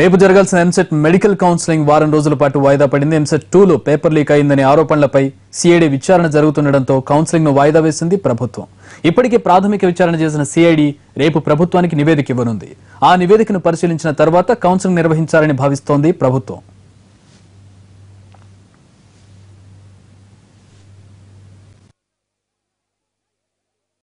రేపు జరగాల్సిన EAMCET medical counselling వారం రోజుల పాటు వాయిదా పడింది ఎంసెట్ టూలో పేపర్ లీక్ అయిందనే ఆరోపణలపై సిఐడి విచారణ జరుగుతుండటంతో కౌన్సిలింగ్ ను వాయిదా వేసింది ప్రభుత్వం ఇప్పటికే ప్రాథమిక విచారణ చేసిన సిఐడి రేపు ప్రభుత్వానికి నివేదిక ఇవ్వనుంది ఆ నివేదికను పరిశీలించిన తర్వాత కౌన్సిలింగ్ నిర్వహించాలని భావిస్తోంది ప్రభుత్వం